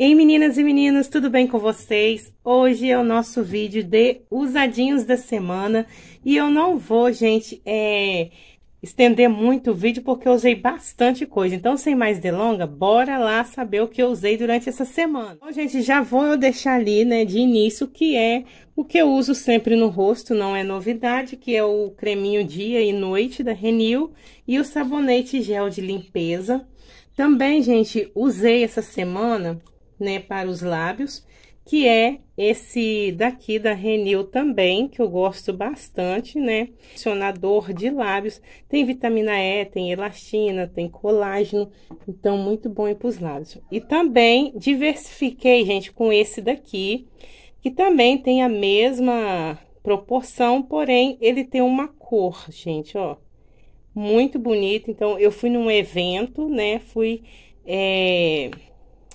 Ei meninas e meninos, tudo bem com vocês? Hoje é o nosso vídeo de usadinhos da semana e eu não vou, gente, é, estender muito o vídeo porque eu usei bastante coisa. Então, sem mais delonga, bora lá saber o que eu usei durante essa semana. Bom, gente, já vou deixar ali, né, de início, que é o que eu uso sempre no rosto, não é novidade, que é o creminho dia e noite da Renew e o sabonete gel de limpeza. Também, gente, usei essa semana né, para os lábios, que é esse daqui da Renew também, que eu gosto bastante, né? Condicionador de lábios, tem vitamina E, tem elastina, tem colágeno, então muito bom para os lábios. E também diversifiquei, gente, com esse daqui, que também tem a mesma proporção, porém ele tem uma cor, gente, ó, muito bonito. Então eu fui num evento, né? Fui é,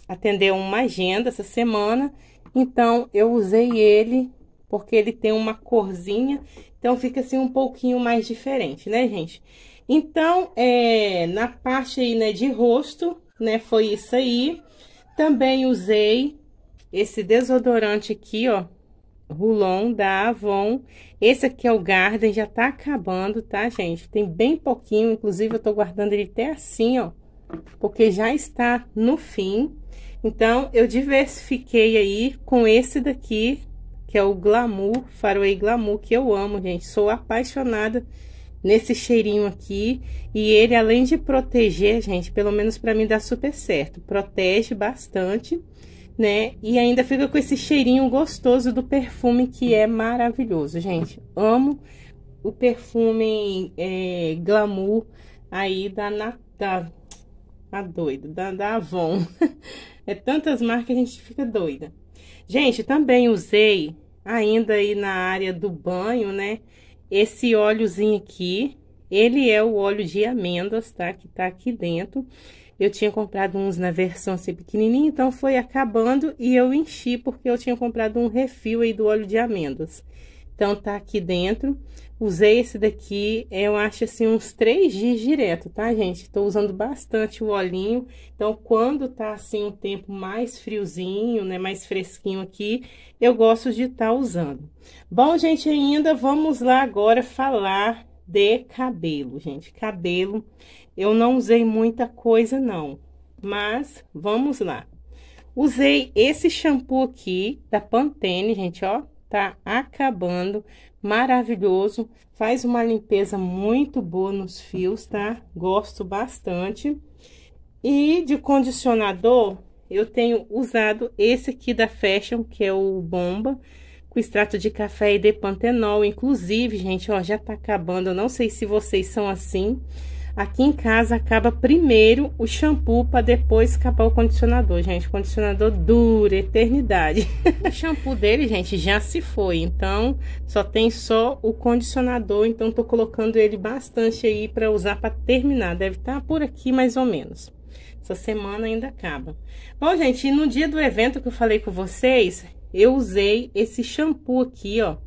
atender uma agenda essa semana, então eu usei ele porque ele tem uma corzinha, então fica assim um pouquinho mais diferente, né, gente? Então, é, na parte aí, né, de rosto, né, foi isso aí. Também usei esse desodorante aqui, ó, Rulon da Avon. Esse aqui é o Garden, já tá acabando, tá, gente? Tem bem pouquinho, inclusive eu tô guardando ele até assim, ó, porque já está no fim. Então, eu diversifiquei aí com esse daqui, que é o Glamour, Faraway Glamour, que eu amo, gente. Sou apaixonada nesse cheirinho aqui. E ele, além de proteger, gente, pelo menos para mim dá super certo. Protege bastante, né? E ainda fica com esse cheirinho gostoso do perfume, que é maravilhoso, gente. Amo o perfume é, Glamour aí da Natal. Tá doido, da, da Avon. é tantas marcas que a gente fica doida. Gente, também usei, ainda aí na área do banho, né? Esse óleozinho aqui, ele é o óleo de amêndoas, tá? Que tá aqui dentro. Eu tinha comprado uns na versão assim pequenininha, então foi acabando e eu enchi porque eu tinha comprado um refil aí do óleo de amêndoas. Então, tá aqui dentro. Usei esse daqui, eu acho assim, uns três dias direto, tá, gente? Tô usando bastante o olhinho, então quando tá assim um tempo mais friozinho, né, mais fresquinho aqui, eu gosto de estar tá usando. Bom, gente, ainda vamos lá agora falar de cabelo, gente. Cabelo, eu não usei muita coisa não, mas vamos lá. Usei esse shampoo aqui da Pantene, gente, ó, tá acabando, maravilhoso. Faz uma limpeza muito boa nos fios, tá? Gosto bastante. E de condicionador, eu tenho usado esse aqui da Fashion, que é o Bomba, com extrato de café e de pantenol. Inclusive, gente, ó, já tá acabando. Eu não sei se vocês são assim, Aqui em casa acaba primeiro o shampoo para depois acabar o condicionador, gente. O condicionador dura eternidade. o shampoo dele, gente, já se foi. Então, só tem só o condicionador, então tô colocando ele bastante aí para usar para terminar. Deve estar tá por aqui mais ou menos. Essa semana ainda acaba. Bom, gente, no dia do evento que eu falei com vocês, eu usei esse shampoo aqui, ó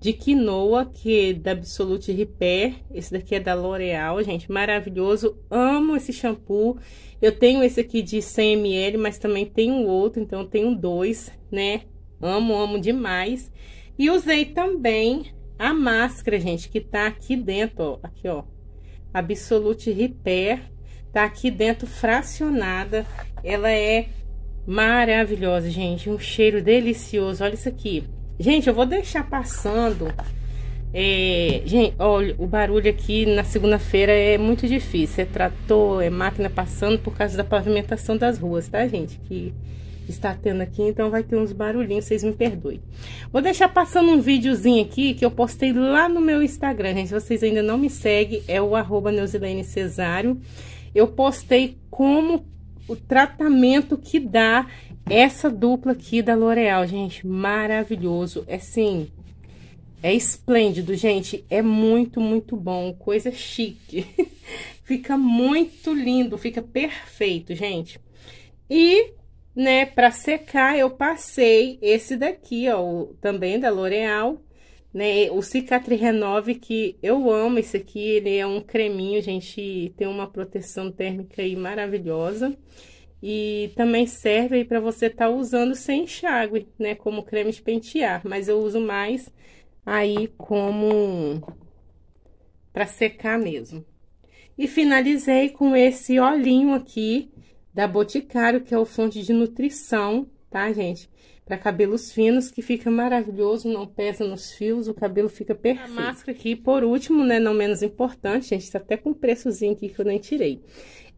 de quinoa, que é da Absolute Repair. Esse daqui é da L'Oreal, gente, maravilhoso. Amo esse shampoo. Eu tenho esse aqui de 100ml, mas também tenho outro, então tenho dois, né? Amo, amo demais. E usei também a máscara, gente, que tá aqui dentro, ó. Aqui, ó. Absolute Repair. Tá aqui dentro fracionada. Ela é maravilhosa, gente. Um cheiro delicioso. Olha isso aqui. Gente, eu vou deixar passando. É, gente, olha, o barulho aqui na segunda-feira é muito difícil. É trator, é máquina passando por causa da pavimentação das ruas, tá, gente? Que está tendo aqui, então vai ter uns barulhinhos, vocês me perdoem. Vou deixar passando um videozinho aqui que eu postei lá no meu Instagram, gente. Se vocês ainda não me seguem, é o arroba Cesário. Eu postei como o tratamento que dá essa dupla aqui da L'Oreal, gente, maravilhoso. É sim, é esplêndido, gente. É muito, muito bom. Coisa chique. fica muito lindo, fica perfeito, gente. E, né, pra secar, eu passei esse daqui, ó, também da L'Oreal, né? O Cicatri Renove, que eu amo esse aqui. Ele é um creminho, gente, tem uma proteção térmica aí maravilhosa. Maravilhosa e também serve aí para você estar tá usando sem enxágue, né, como creme de pentear, mas eu uso mais aí como para secar mesmo. E finalizei com esse olhinho aqui da Boticário, que é o fonte de nutrição, tá, gente? Para cabelos finos, que fica maravilhoso, não pesa nos fios, o cabelo fica perfeito. A máscara aqui, por último, né, não menos importante, gente, tá até com um preçozinho aqui que eu nem tirei.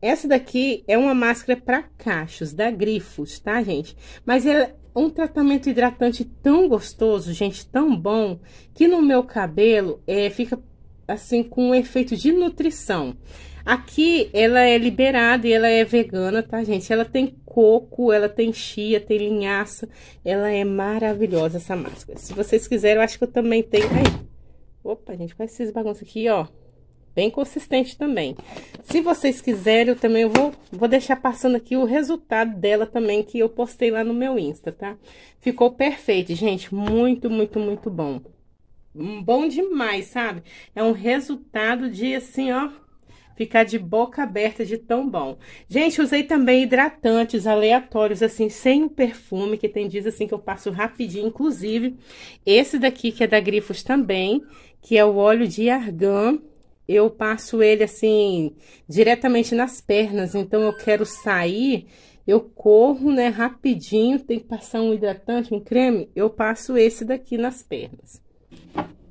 Essa daqui é uma máscara para cachos, da Grifos, tá, gente? Mas ela é um tratamento hidratante tão gostoso, gente, tão bom, que no meu cabelo é, fica assim com um efeito de nutrição. Aqui ela é liberada e ela é vegana, tá, gente? Ela tem coco, ela tem chia, tem linhaça. Ela é maravilhosa essa máscara. Se vocês quiserem, eu acho que eu também tenho. Aí. Opa, gente, faz esses bagunços aqui, ó bem consistente também. Se vocês quiserem, eu também vou, vou deixar passando aqui o resultado dela também, que eu postei lá no meu Insta, tá? Ficou perfeito, gente, muito, muito, muito bom. Hum, bom demais, sabe? É um resultado de, assim, ó, ficar de boca aberta de tão bom. Gente, usei também hidratantes aleatórios, assim, sem o perfume, que tem dias, assim, que eu passo rapidinho. Inclusive, esse daqui, que é da Grifos também, que é o óleo de argan eu passo ele assim diretamente nas pernas, então eu quero sair, eu corro, né, rapidinho, tem que passar um hidratante, um creme, eu passo esse daqui nas pernas.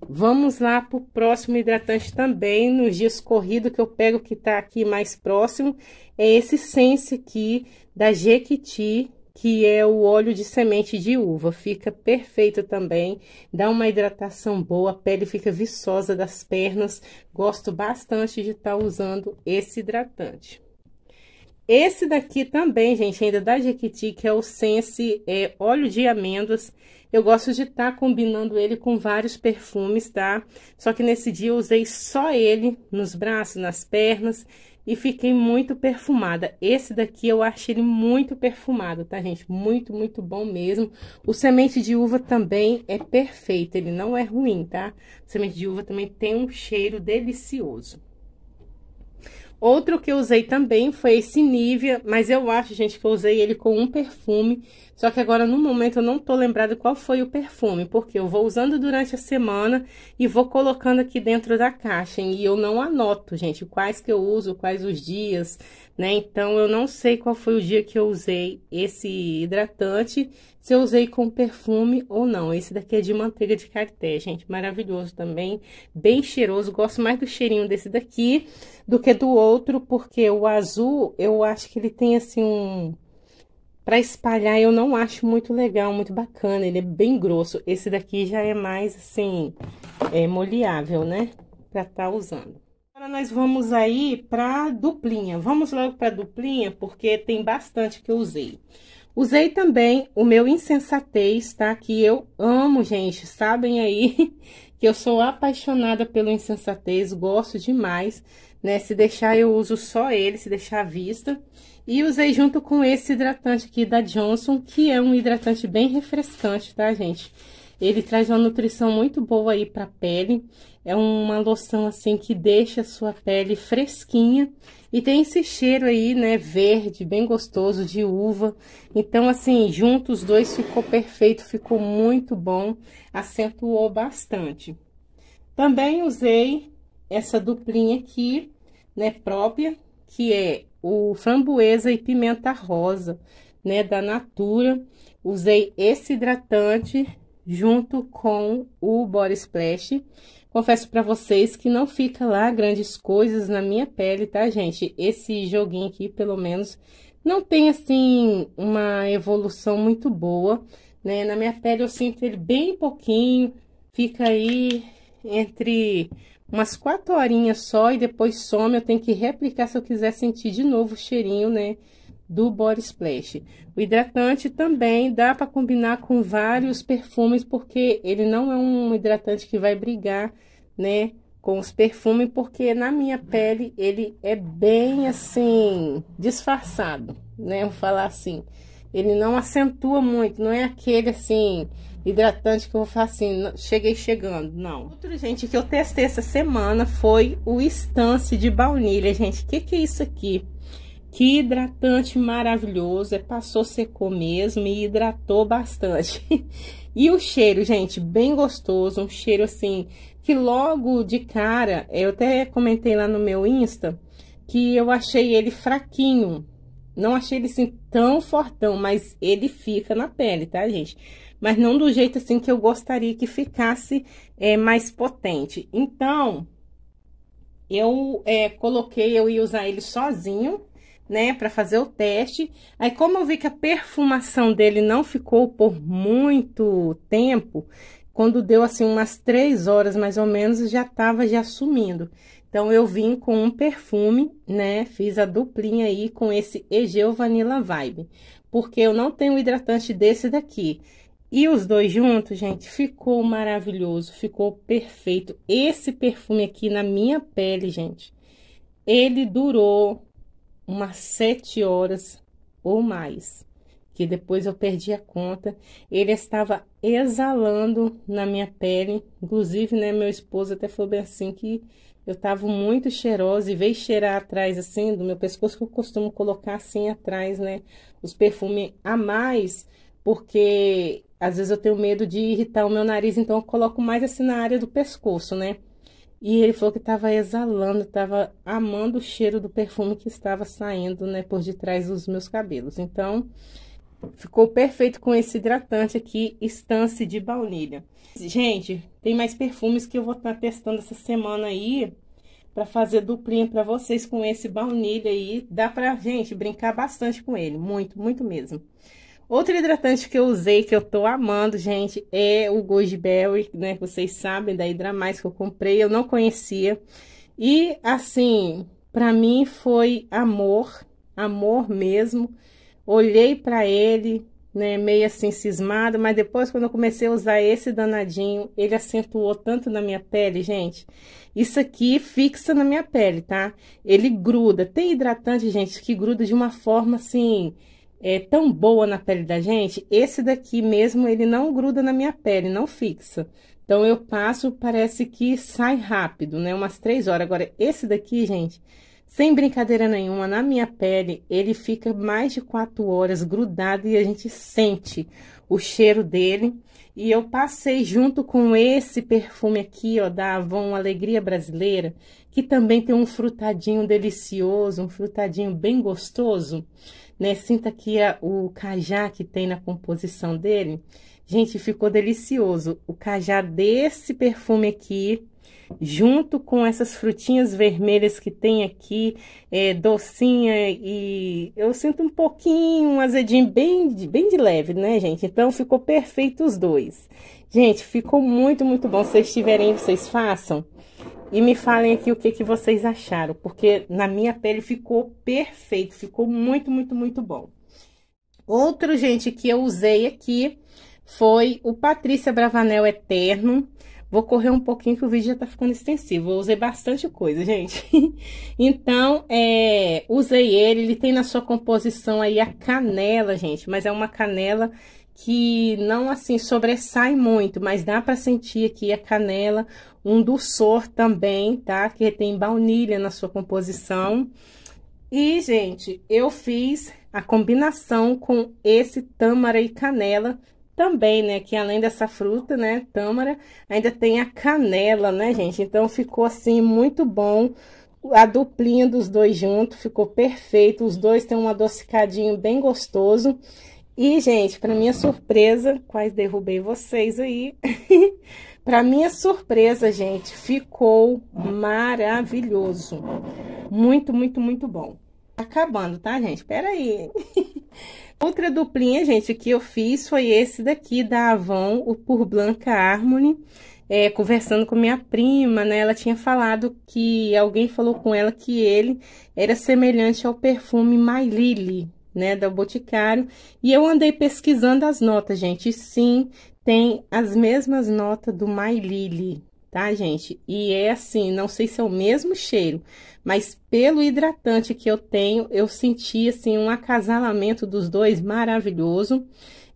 Vamos lá pro próximo hidratante também, nos dias corridos que eu pego que tá aqui mais próximo, é esse Sense aqui da Jequiti que é o óleo de semente de uva. Fica perfeito também, dá uma hidratação boa, a pele fica viçosa das pernas. Gosto bastante de estar tá usando esse hidratante. Esse daqui também, gente, ainda da Jequiti, que é o Sense é, óleo de amêndoas. Eu gosto de estar tá combinando ele com vários perfumes, tá? Só que nesse dia eu usei só ele nos braços, nas pernas e fiquei muito perfumada. Esse daqui eu achei ele muito perfumado, tá, gente? Muito, muito bom mesmo. O semente de uva também é perfeito, ele não é ruim, tá? O semente de uva também tem um cheiro delicioso. Outro que eu usei também foi esse Nivea, mas eu acho, gente, que eu usei ele com um perfume. Só que agora, no momento, eu não tô lembrada qual foi o perfume, porque eu vou usando durante a semana e vou colocando aqui dentro da caixa. E eu não anoto, gente, quais que eu uso, quais os dias, né? Então, eu não sei qual foi o dia que eu usei esse hidratante se eu usei com perfume ou não. Esse daqui é de manteiga de carté, gente, maravilhoso também, bem cheiroso. Gosto mais do cheirinho desse daqui do que do outro, porque o azul, eu acho que ele tem, assim, um... Pra espalhar, eu não acho muito legal, muito bacana, ele é bem grosso. Esse daqui já é mais, assim, é molheável, né? Pra tá usando. Agora nós vamos aí pra duplinha. Vamos logo pra duplinha, porque tem bastante que eu usei. Usei também o meu insensatez, tá? Que eu amo, gente. Sabem aí que eu sou apaixonada pelo insensatez, gosto demais, né? Se deixar, eu uso só ele, se deixar à vista. E usei junto com esse hidratante aqui da Johnson, que é um hidratante bem refrescante, tá, gente? Ele traz uma nutrição muito boa aí pra pele. É uma loção, assim, que deixa a sua pele fresquinha e tem esse cheiro aí, né, verde, bem gostoso, de uva. Então, assim, juntos os dois ficou perfeito, ficou muito bom, acentuou bastante. Também usei essa duplinha aqui, né, própria, que é o framboesa e pimenta rosa, né, da Natura. Usei esse hidratante junto com o Body Splash Confesso para vocês que não fica lá grandes coisas na minha pele, tá, gente? Esse joguinho aqui, pelo menos, não tem, assim, uma evolução muito boa, né? Na minha pele eu sinto ele bem pouquinho, fica aí entre umas quatro horinhas só e depois some. Eu tenho que replicar se eu quiser sentir de novo o cheirinho, né? do Body Splash. O hidratante também dá para combinar com vários perfumes, porque ele não é um hidratante que vai brigar, né, com os perfumes, porque na minha pele ele é bem assim, disfarçado, né, vou falar assim. Ele não acentua muito, não é aquele assim, hidratante que eu vou falar assim, cheguei chegando, não. Outro, gente, que eu testei essa semana foi o Stance de baunilha, gente. O que que é isso aqui? Que hidratante maravilhoso. É, passou, secou mesmo e hidratou bastante. e o cheiro, gente, bem gostoso. Um cheiro assim que logo de cara, eu até comentei lá no meu Insta que eu achei ele fraquinho. Não achei ele assim tão fortão, mas ele fica na pele, tá, gente? Mas não do jeito assim que eu gostaria que ficasse é, mais potente. Então, eu é, coloquei, eu ia usar ele sozinho né, para fazer o teste. Aí como eu vi que a perfumação dele não ficou por muito tempo, quando deu assim umas três horas mais ou menos, já tava já sumindo. Então eu vim com um perfume, né, fiz a duplinha aí com esse egeo Vanilla Vibe, porque eu não tenho hidratante desse daqui. E os dois juntos, gente, ficou maravilhoso, ficou perfeito. Esse perfume aqui na minha pele, gente, ele durou umas sete horas ou mais, que depois eu perdi a conta. Ele estava exalando na minha pele, inclusive, né, meu esposo até falou bem assim que eu estava muito cheirosa e veio cheirar atrás assim do meu pescoço que eu costumo colocar assim atrás, né, os perfumes a mais, porque às vezes eu tenho medo de irritar o meu nariz, então eu coloco mais assim na área do pescoço, né? E ele falou que estava exalando, estava amando o cheiro do perfume que estava saindo, né, por detrás dos meus cabelos. Então, ficou perfeito com esse hidratante aqui, Estance de baunilha. Gente, tem mais perfumes que eu vou estar tá testando essa semana aí para fazer duplinha para vocês com esse baunilha aí. Dá pra gente brincar bastante com ele, muito, muito mesmo. Outro hidratante que eu usei, que eu tô amando, gente, é o Goji Berry, né? Vocês sabem, da Hidramais que eu comprei, eu não conhecia. E, assim, para mim foi amor, amor mesmo. Olhei para ele, né, meio assim cismado, mas depois quando eu comecei a usar esse danadinho, ele acentuou tanto na minha pele, gente. Isso aqui fixa na minha pele, tá? Ele gruda. Tem hidratante, gente, que gruda de uma forma assim é tão boa na pele da gente, esse daqui mesmo ele não gruda na minha pele, não fixa. Então eu passo, parece que sai rápido, né? Umas três horas. Agora esse daqui, gente, sem brincadeira nenhuma, na minha pele ele fica mais de quatro horas grudado e a gente sente o cheiro dele. E eu passei junto com esse perfume aqui, ó, da Avon Alegria Brasileira, que também tem um frutadinho delicioso, um frutadinho bem gostoso né? Sinta aqui a, é o cajá que tem na composição dele. Gente, ficou delicioso. O cajá desse perfume aqui, junto com essas frutinhas vermelhas que tem aqui, é, docinha e eu sinto um pouquinho um azedinho bem, bem de leve, né, gente? Então ficou perfeito os dois. Gente, ficou muito, muito bom. Se vocês tiverem, vocês façam e me falem aqui o que, que vocês acharam, porque na minha pele ficou perfeito, ficou muito, muito, muito bom. Outro, gente, que eu usei aqui foi o Patrícia Bravanel Eterno. Vou correr um pouquinho que o vídeo já tá ficando extensivo. Eu usei bastante coisa, gente. então, é, usei ele. Ele tem na sua composição aí a canela, gente. Mas é uma canela que não assim sobressai muito, mas dá para sentir aqui a canela, um dulçor também, tá? Que tem baunilha na sua composição. E, gente, eu fiz a combinação com esse tâmara e canela também, né? Que além dessa fruta, né, tâmara, ainda tem a canela, né, gente? Então, ficou assim muito bom. A duplinha dos dois juntos ficou perfeito. Os dois têm um adocicadinho bem gostoso. E, gente, para minha surpresa, quase derrubei vocês aí. para minha surpresa, gente, ficou maravilhoso. Muito, muito, muito bom. Tá acabando, tá, gente? Pera aí. Outra duplinha, gente, que eu fiz foi esse daqui da Avon, o Por Blanca Harmony. É, conversando com minha prima, né? Ela tinha falado que alguém falou com ela que ele era semelhante ao perfume My Lily, né, da Boticário, e eu andei pesquisando as notas, gente, e sim, tem as mesmas notas do My Lily, tá, gente? E é assim, não sei se é o mesmo cheiro, mas pelo hidratante que eu tenho, eu senti, assim, um acasalamento dos dois maravilhoso.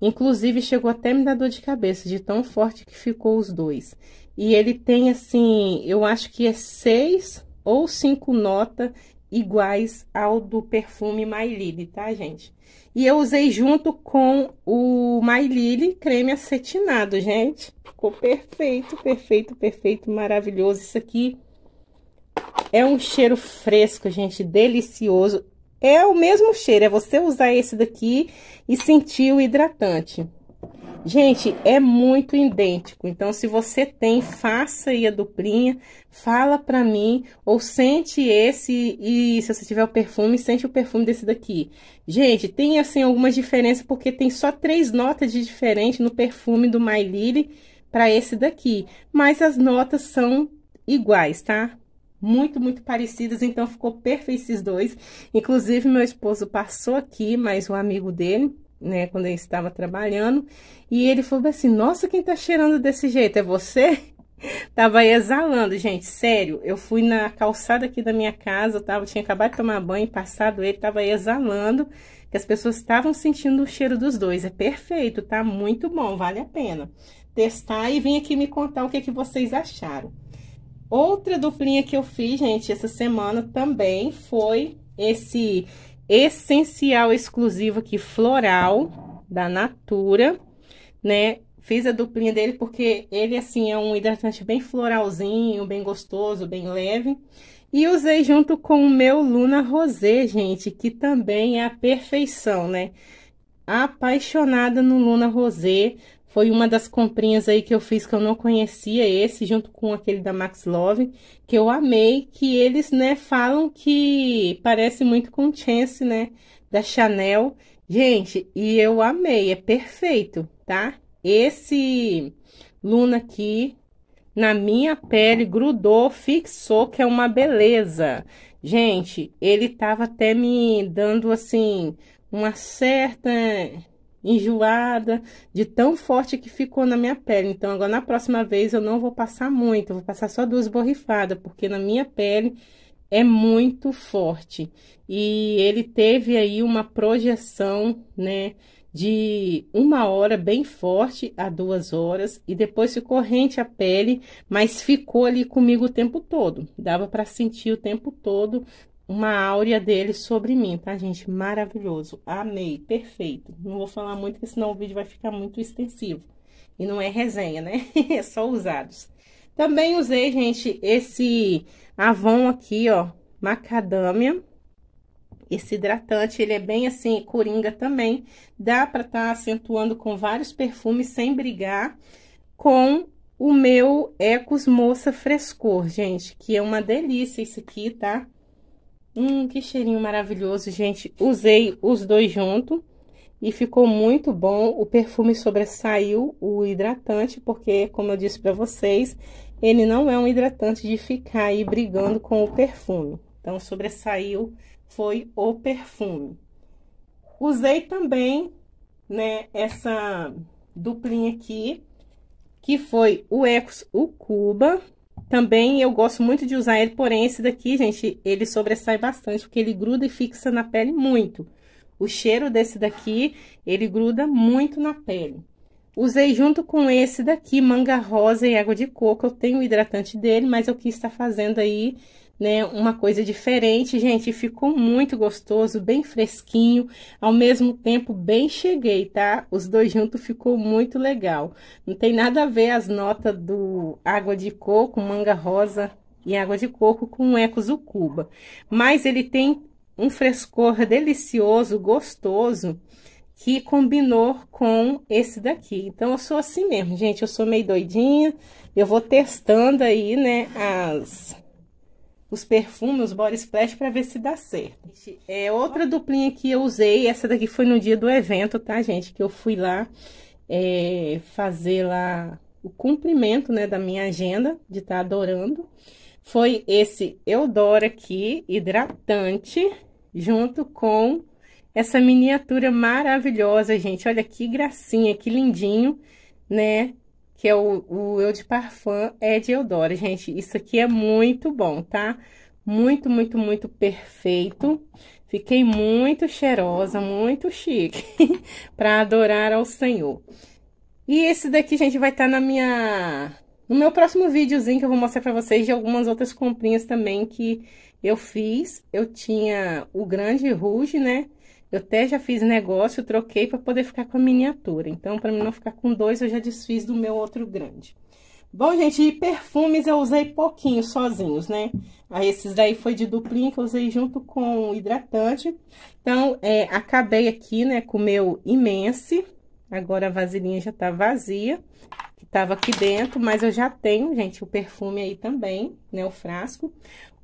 Inclusive, chegou até me dar dor de cabeça, de tão forte que ficou os dois. E ele tem, assim, eu acho que é seis ou cinco notas iguais ao do perfume My Lily, tá, gente? E eu usei junto com o My Lily creme acetinado, gente. Ficou perfeito, perfeito, perfeito, maravilhoso. Isso aqui é um cheiro fresco, gente, delicioso. É o mesmo cheiro, é você usar esse daqui e sentir o hidratante. Gente, é muito idêntico. Então, se você tem, faça aí a duplinha, fala pra mim, ou sente esse, e se você tiver o perfume, sente o perfume desse daqui. Gente, tem assim algumas diferenças, porque tem só três notas de diferente no perfume do My Lily pra esse daqui. Mas as notas são iguais, tá? muito, muito parecidas, então ficou perfeito esses dois. Inclusive, meu esposo passou aqui, mas um amigo dele, né, quando eu estava trabalhando, e ele falou assim: "Nossa, quem tá cheirando desse jeito é você?" tava exalando, gente, sério. Eu fui na calçada aqui da minha casa, eu tava, tinha acabado de tomar banho, passado ele, tava exalando, que as pessoas estavam sentindo o cheiro dos dois. É perfeito, tá muito bom, vale a pena testar e vim aqui me contar o que, que vocês acharam. Outra duplinha que eu fiz, gente, essa semana também foi esse essencial exclusivo aqui, floral, da Natura, né? Fiz a duplinha dele porque ele, assim, é um hidratante bem floralzinho, bem gostoso, bem leve. E usei junto com o meu Luna Rosé, gente, que também é a perfeição, né? Apaixonada no Luna Rosé. Foi uma das comprinhas aí que eu fiz que eu não conhecia esse, junto com aquele da Max Love, que eu amei, que eles, né, falam que parece muito com Chance, né, da Chanel. Gente, e eu amei, é perfeito, tá? Esse Luna aqui, na minha pele, grudou, fixou, que é uma beleza. Gente, ele tava até me dando, assim, uma certa enjoada, de tão forte que ficou na minha pele. Então, agora na próxima vez eu não vou passar muito, eu vou passar só duas borrifadas, porque na minha pele é muito forte. E ele teve aí uma projeção, né, de uma hora bem forte a duas horas e depois ficou rente a pele, mas ficou ali comigo o tempo todo. Dava para sentir o tempo todo uma áurea dele sobre mim, tá, gente? Maravilhoso. Amei, perfeito. Não vou falar muito, porque senão o vídeo vai ficar muito extensivo. E não é resenha, né? é só usados. Também usei, gente, esse Avon aqui, ó, macadâmia. Esse hidratante, ele é bem assim, coringa também. Dá pra tá acentuando com vários perfumes sem brigar com o meu Ecos Moça Frescor, gente. Que é uma delícia isso aqui, tá? Hum, que cheirinho maravilhoso, gente. Usei os dois juntos e ficou muito bom. O perfume sobressaiu o hidratante, porque, como eu disse para vocês, ele não é um hidratante de ficar aí brigando com o perfume. Então, sobressaiu foi o perfume. Usei também, né, essa duplinha aqui, que foi o Ecos, o Cuba, também eu gosto muito de usar ele, porém esse daqui, gente, ele sobressai bastante, porque ele gruda e fixa na pele muito. O cheiro desse daqui, ele gruda muito na pele. Usei junto com esse daqui, manga rosa e água de coco. Eu tenho o hidratante dele, mas eu quis estar tá fazendo aí né? Uma coisa diferente, gente, ficou muito gostoso, bem fresquinho, ao mesmo tempo bem cheguei, tá? Os dois juntos ficou muito legal. Não tem nada a ver as notas do água de coco, manga rosa e água de coco com ecos o Cuba, mas ele tem um frescor delicioso, gostoso, que combinou com esse daqui. Então, eu sou assim mesmo, gente, eu sou meio doidinha, eu vou testando aí, né, as os perfumes, os body splash, para ver se dá certo. É outra duplinha que eu usei, essa daqui foi no dia do evento, tá, gente? Que eu fui lá é, fazer lá o cumprimento, né, da minha agenda, de estar tá adorando. Foi esse Eudora aqui, hidratante, junto com essa miniatura maravilhosa, gente. Olha que gracinha, que lindinho, né? que é o, o Eau de Parfum é de Eudora, gente. Isso aqui é muito bom, tá? Muito, muito, muito perfeito. Fiquei muito cheirosa, muito chique, para adorar ao Senhor. E esse daqui, gente, vai estar tá na minha... No meu próximo videozinho que eu vou mostrar para vocês de algumas outras comprinhas também que eu fiz. Eu tinha o grande Rouge né? Eu até já fiz negócio, troquei para poder ficar com a miniatura. Então, para mim não ficar com dois, eu já desfiz do meu outro grande. Bom, gente, e perfumes eu usei pouquinho, sozinhos, né? Aí esses daí foi de duplinha que eu usei junto com o hidratante. Então, é, acabei aqui, né, com o meu imense. Agora a vasilhinha já tá vazia, que tava aqui dentro, mas eu já tenho, gente, o perfume aí também, né, o frasco.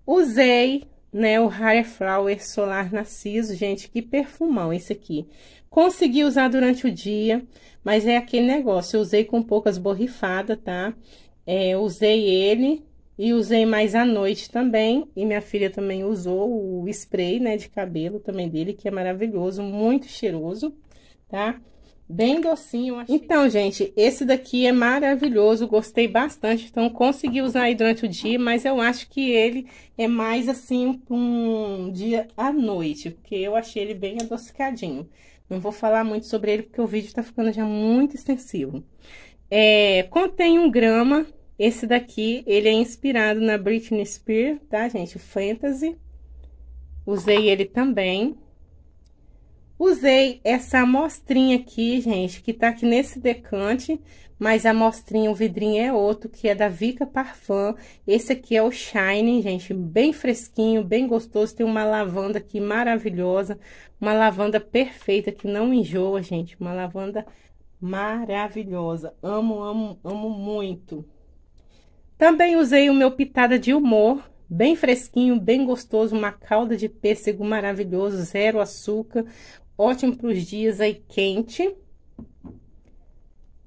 Usei né? O Rare Flower Solar Narciso, gente, que perfumão esse aqui. Consegui usar durante o dia, mas é aquele negócio, eu usei com poucas borrifadas, tá? É, usei ele e usei mais à noite também, e minha filha também usou o spray, né, de cabelo também dele, que é maravilhoso, muito cheiroso, tá? Bem docinho. Achei. Então, gente, esse daqui é maravilhoso, gostei bastante. Então, consegui usar aí durante o dia, mas eu acho que ele é mais assim um dia à noite, porque eu achei ele bem adocicadinho. Não vou falar muito sobre ele, porque o vídeo tá ficando já muito extensivo. É, contém um grama. Esse daqui, ele é inspirado na Britney Spears, tá, gente? Fantasy. Usei ele também. Usei essa amostrinha aqui, gente, que tá aqui nesse decante, mas a amostrinha, o vidrinho é outro, que é da Vica Parfum. Esse aqui é o Shine, gente, bem fresquinho, bem gostoso. Tem uma lavanda aqui maravilhosa, uma lavanda perfeita que não enjoa, gente. Uma lavanda maravilhosa. Amo, amo, amo muito. Também usei o meu Pitada de Humor, bem fresquinho, bem gostoso, uma calda de pêssego maravilhoso, zero açúcar, Ótimo para os dias aí quente.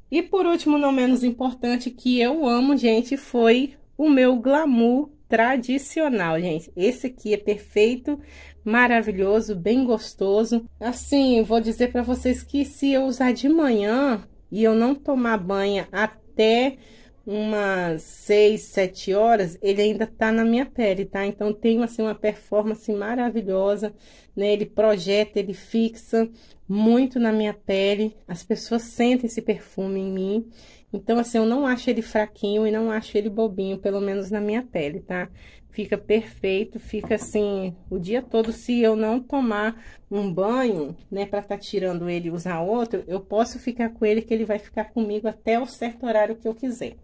E por último, não menos importante, que eu amo, gente, foi o meu glamour tradicional, gente. Esse aqui é perfeito, maravilhoso, bem gostoso. Assim, vou dizer para vocês que se eu usar de manhã e eu não tomar banho até umas 6, 7 horas, ele ainda tá na minha pele, tá? Então tem assim uma performance maravilhosa, né? Ele projeta, ele fixa muito na minha pele. As pessoas sentem esse perfume em mim. Então assim, eu não acho ele fraquinho e não acho ele bobinho, pelo menos na minha pele, tá? fica perfeito, fica assim o dia todo. Se eu não tomar um banho, né, para estar tá tirando ele e usar outro, eu posso ficar com ele que ele vai ficar comigo até o certo horário que eu quiser.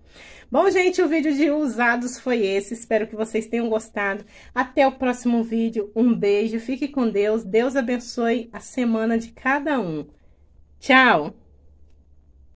Bom, gente, o vídeo de usados foi esse. Espero que vocês tenham gostado. Até o próximo vídeo. Um beijo, fique com Deus. Deus abençoe a semana de cada um. Tchau!